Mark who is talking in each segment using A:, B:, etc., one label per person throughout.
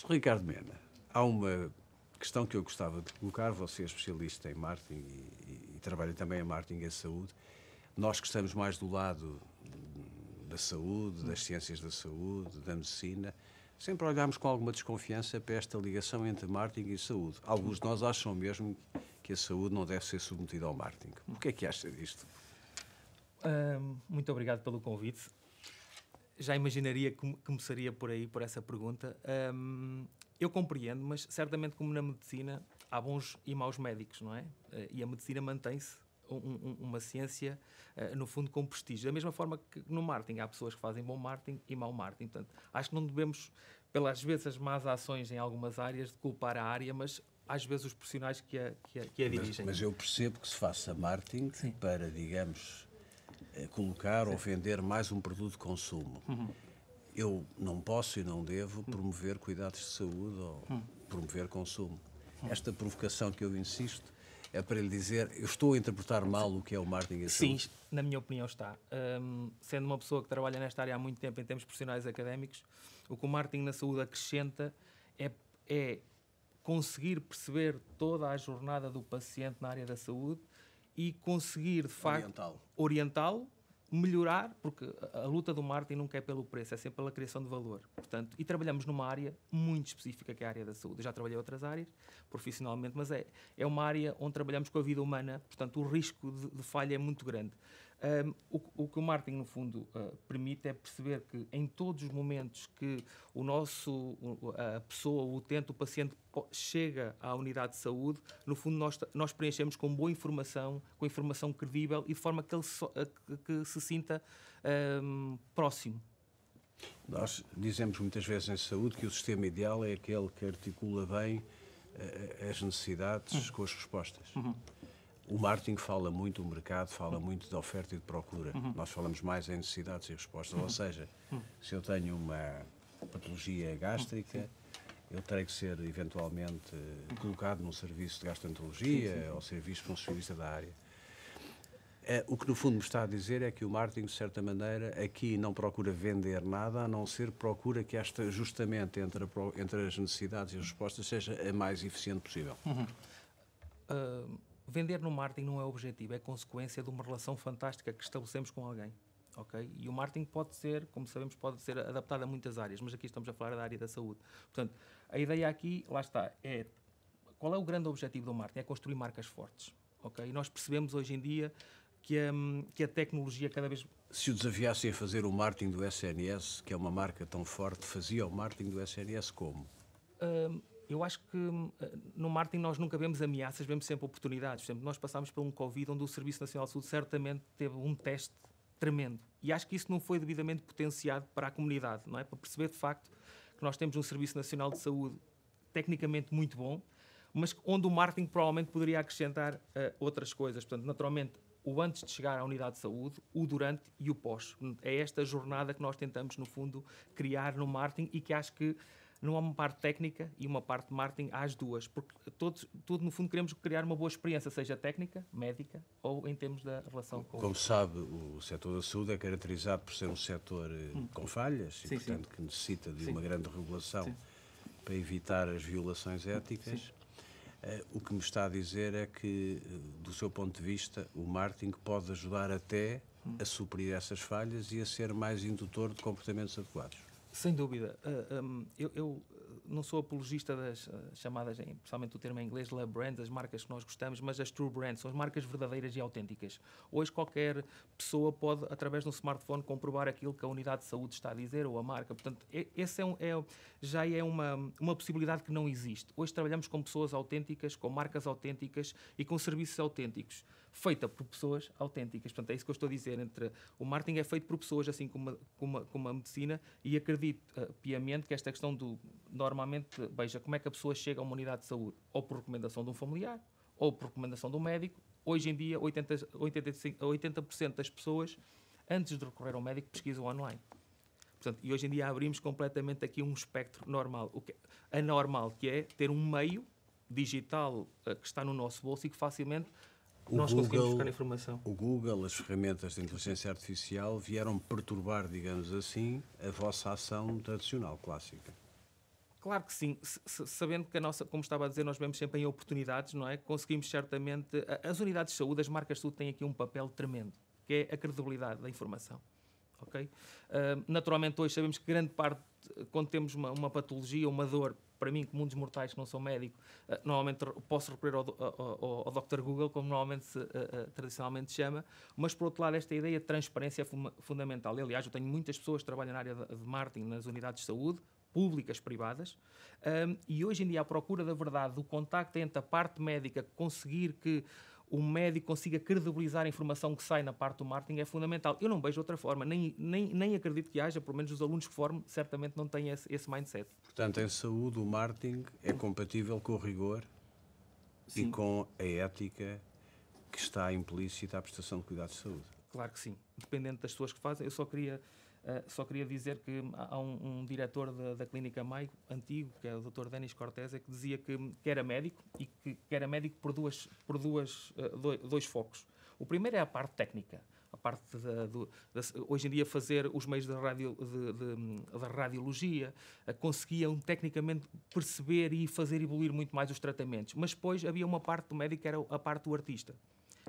A: Sr. Ricardo Mena, há uma questão que eu gostava de colocar. Você é especialista em marketing e, e, e trabalha também em marketing e em saúde. Nós que estamos mais do lado da saúde, das ciências da saúde, da medicina, sempre olhamos com alguma desconfiança para esta ligação entre marketing e saúde. Alguns de nós acham mesmo que a saúde não deve ser submetida ao marketing. O que é que acha disto?
B: Uh, muito obrigado pelo convite já imaginaria que começaria por aí, por essa pergunta. Um, eu compreendo, mas certamente, como na medicina, há bons e maus médicos, não é? Eh, e a medicina mantém-se um, um, uma ciência, eh, no fundo, com prestígio. Da mesma forma que no marketing, há pessoas que fazem bom marketing e mau marketing. Portanto, acho que não devemos, pelas vezes, as más ações em algumas áreas, de culpar a área, mas às vezes os profissionais que a, que a, que a dirigem. Mas, mas, eu
A: percebo que se faça marketing Sim. para, digamos, eh, colocar Sim. ou vender mais um produto de consumo. Uhum. Eu não posso e não devo uhum. promover cuidados de saúde ou uhum. promover consumo. Uhum. Esta provocação que eu insisto é para lhe dizer, eu estou a interpretar mal o que é o marketing Sim, saúde.
B: na minha opinião está. Um, sendo uma pessoa que trabalha nesta área há muito tempo em termos profissionais académicos, o que o marketing na saúde acrescenta é, é conseguir perceber toda a jornada do paciente na área da saúde e conseguir, de facto, orientá-lo, melhorar, porque a, a luta do marketing nunca é pelo preço, é sempre pela criação de valor. Portanto, e trabalhamos numa área muito específica, que é a área da saúde. Eu já trabalhei outras áreas, profissionalmente, mas é, é uma área onde trabalhamos com a vida humana, portanto, o risco de, de falha é muito grande. Um, o, o, que o marketing, no fundo, uh, permite é perceber que em todos os momentos que o nosso, a pessoa, o utente, o paciente chega à unidade de saúde, no fundo nós, nós preenchemos com boa informação, com informação credível e de forma que ele so, que, que se sinta um, próximo.
A: Nós dizemos muitas vezes em saúde que o sistema ideal é aquele que articula bem ah, ah, as necessidades uhum. com as respostas. Uhum. O marketing fala muito, o mercado fala muito de oferta e de procura. Uhum. Nós falamos mais em necessidades e respostas. Uhum. Ou seja, uhum. se eu tenho uma patologia gástrica, uhum. eu terei que ser eventualmente uhum. colocado num serviço de gastroenterologia sim, sim, sim. ou serviço de um serviço da área. É, o que no fundo me está a dizer é que o marketing, de certa maneira, aqui não procura vender nada, a não ser procura que esta, justamente entre, a, entre as necessidades e as respostas, seja a mais eficiente
B: possível. Uhum. Uh Vender no marketing não é objetivo, é consequência de uma relação fantástica que estabelecemos com alguém. Okay? E o marketing pode ser, como sabemos, pode ser adaptado a muitas áreas, mas aqui estamos a falar da área da saúde. Portanto, a ideia aqui, lá está, é qual é o grande objetivo do marketing? É construir marcas fortes. Okay? E nós percebemos hoje em dia que a, que a tecnologia cada vez.
A: Se o desafiassem a fazer o marketing do SNS, que é uma marca tão forte, fazia o marketing do SNS como?
B: Um, eu acho que hum, no marketing nós nunca vemos ameaças, vemos sempre oportunidades. Por exemplo, nós passámos por um Covid onde o Serviço Nacional de Saúde certamente teve um teste tremendo. E acho que isso não foi devidamente potenciado para a comunidade, não é? Para perceber de facto que nós temos um Serviço Nacional de Saúde tecnicamente muito bom, mas onde o marketing provavelmente poderia acrescentar uh, outras coisas. Portanto, naturalmente, o antes de chegar à unidade de saúde, o durante e o pós. É esta jornada que nós tentamos, no fundo, criar no marketing e que acho que não há uma parte técnica e uma parte de marketing, há as duas, porque todos, tudo no fundo queremos criar uma boa experiência, seja técnica, médica ou em termos da relação com Como
A: sabe, o setor da saúde é caracterizado por ser um setor eh, hum. com falhas sim, e, portanto, sim. que necessita de sim. uma grande regulação para evitar as violações éticas. Uh, o que me está a dizer é que, eh, do seu ponto de vista, o marketing pode ajudar até hum. a suprir essas falhas e a ser mais indutor de comportamentos adequados.
B: Sem dúvida. Uh, ah, um, eu, eu, não sou apologista das uh, chamadas, principalmente o termo em inglês, "lab brands, as marcas que nós gostamos, mas as true brands, são as marcas verdadeiras e autênticas. Hoje qualquer pessoa pode, através de um smartphone, comprovar aquilo que a unidade de saúde está a dizer ou a marca. Portanto, esse é, um, é já é uma, uma possibilidade que não existe. Hoje trabalhamos com pessoas autênticas, com marcas autênticas e com serviços autênticos, feita por pessoas autênticas. Portanto, é isso que eu estou a dizer. Entre, o marketing é feito por pessoas, assim como, como, como a medicina, e acredito uh, piamente que esta questão do normal normalmente veja como é que a pessoa chega a uma unidade de saúde, ou por recomendação de um familiar, ou por recomendação de um médico. Hoje em dia, 80%, 85, 80% das pessoas, antes de recorrer ao médico, pesquisam online. Portanto, e hoje em dia abrimos completamente aqui um espectro normal, o que é anormal, que é ter um meio digital eh, que está no nosso bolso e que facilmente o nós Google, conseguimos buscar informação.
A: O Google, as ferramentas de inteligência artificial vieram perturbar, digamos assim, a vossa ação tradicional, clássica.
B: Claro que sim, sabendo que a nossa, como estava a dizer, nós vemos sempre em oportunidades, não é? Conseguimos certamente. As unidades de saúde, as marcas de saúde têm aqui um papel tremendo, que é a credibilidade da informação. ok? Uh, naturalmente, hoje sabemos que grande parte, quando temos uma, uma patologia, uma dor, para mim, como um dos mortais que não sou médico, uh, normalmente posso recorrer ao, ao, ao, Dr. Google, como normalmente se, uh, uh, tradicionalmente chama, mas por outro lado, esta ideia de transparência é fundamental. Aliás, eu tenho muitas pessoas que trabalham na área de, de marketing nas unidades de saúde, públicas, privadas, um, e hoje em dia a procura da verdade, do contacto entre a parte médica, conseguir que o médico consiga credibilizar a informação que sai na parte do marketing é fundamental. Eu não vejo outra forma, nem, nem, nem acredito que haja, pelo menos os alunos que formo certamente não têm esse, esse mindset.
A: Portanto, em saúde, o marketing é compatível com o rigor sim. e com a ética que está implícita à prestação de cuidados de
B: saúde. Claro que sim, dependendo das pessoas que fazem. Eu só queria eh, só queria dizer que há um, um diretor da, da, Clínica Maio, antigo, que é o Dr. Denis Cortés que dizia que, que, era médico e que, que era médico por, duas, por duas, uh, eh, dois, dois focos. O primeiro é a parte técnica, a parte da, do, da, hoje em dia fazer os meios da, radio, de, de, radiologia eh, conseguiam tecnicamente perceber e fazer evoluir muito mais os tratamentos. Mas depois havia uma parte do médico que era a parte do artista,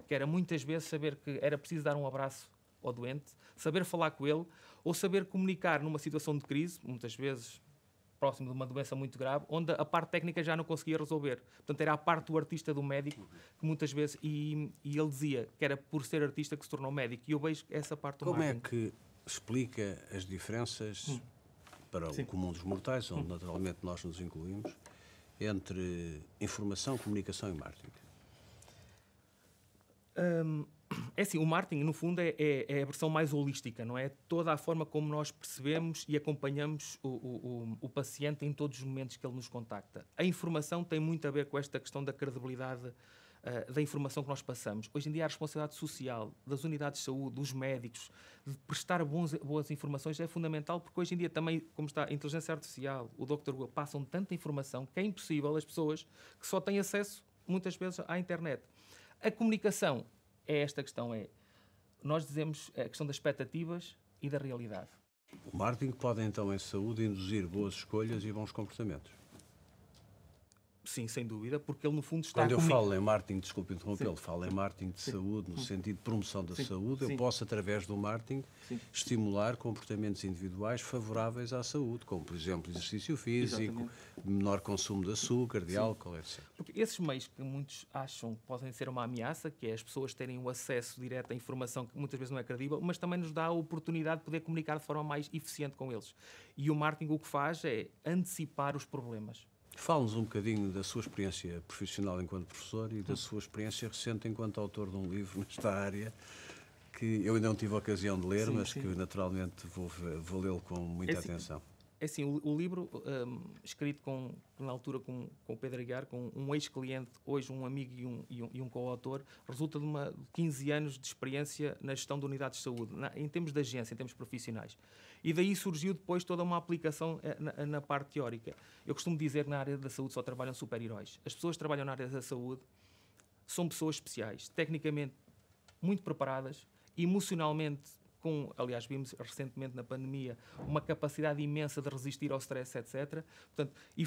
B: que era muitas vezes saber que era preciso dar um abraço ou doente, saber falar com ele ou saber comunicar numa situação de crise, muitas vezes próximo de uma doença muito grave, onde a parte técnica já não conseguia resolver. Portanto, era a parte do artista, do médico, que muitas vezes. E, e ele dizia que era por ser artista que se tornou médico. E eu vejo essa parte do Como é
A: marketing. é que explica as diferenças hum. para Sim. o comum dos mortais, onde hum. naturalmente nós nos incluímos, entre informação, comunicação e marketing?
B: Hum é assim, o marketing, no fundo, é, é, é, a versão mais holística, não é? Toda a forma como nós percebemos e acompanhamos o, o, o, paciente em todos os momentos que ele nos contacta. A informação tem muito a ver com esta questão da credibilidade uh, da informação que nós passamos. Hoje em dia, a responsabilidade social das unidades de saúde, dos médicos, de prestar bons, boas informações é fundamental, porque hoje em dia também, como está a inteligência artificial, o Dr. Google, passam tanta informação que é impossível as pessoas que só têm acesso, muitas vezes, à internet. A comunicação é esta questão: é nós dizemos a questão das expectativas e da realidade.
A: O marketing pode então, em saúde, induzir boas escolhas e bons comportamentos.
B: Sim, sem dúvida, porque ele no fundo está. Quando eu comigo. falo
A: em marketing, desculpe interromper, lo falo em marketing de Sim. saúde, no Sim. sentido de promoção da Sim. saúde, eu posso, através do marketing, estimular comportamentos individuais favoráveis à saúde, como por exemplo exercício físico, Exatamente. menor consumo de açúcar, de álcool, etc.
B: Porque esses meios que muitos acham que podem ser uma ameaça, que é as pessoas terem o acesso direto à informação que muitas vezes não é credível, mas também nos dá a oportunidade de poder comunicar de forma mais eficiente com eles. E o marketing o que faz é antecipar os problemas
A: Fala-nos um bocadinho da sua experiência profissional enquanto professor e da sua experiência recente enquanto autor de um livro nesta área que eu ainda não tive a ocasião de ler, sim, mas sim. que naturalmente vou, vou lê-lo com muita é atenção.
B: É assim, o, o livro, um, escrito com, na altura com, com o Pedro Aguiar, com um ex-cliente, hoje um amigo e um, e um, e um co-autor, resulta de uma, 15 anos de experiência na gestão de unidades de saúde, na, em termos de agência, em termos profissionais. E daí surgiu depois toda uma aplicação eh, na, na parte teórica. Eu costumo dizer que na área da saúde só trabalham super-heróis. As pessoas que trabalham na área da saúde são pessoas especiais, tecnicamente muito preparadas, emocionalmente com, aliás, vimos recentemente na pandemia, uma capacidade imensa de resistir ao stress, etc. Portanto, e,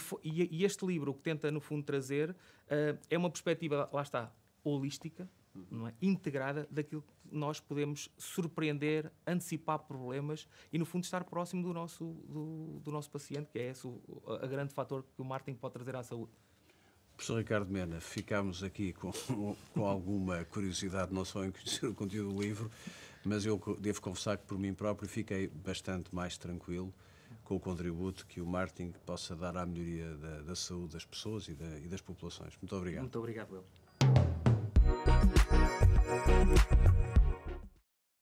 B: e este livro o que tenta, no fundo, trazer uh, é uma perspectiva, lá está, holística, uhum. não é? integrada daquilo que nós podemos surpreender, antecipar problemas e, no fundo, estar próximo do nosso, do, do nosso paciente, que é esse o a grande fator que o marketing pode trazer à saúde.
A: Professor Ricardo Mena, ficámos aqui com, com alguma curiosidade, não só em conhecer o conteúdo do livro, mas eu devo confessar que por mim próprio fiquei bastante mais tranquilo com o contributo que o marketing possa dar à melhoria da, da saúde das pessoas e, da, e, das populações.
B: Muito obrigado. Muito obrigado, Will.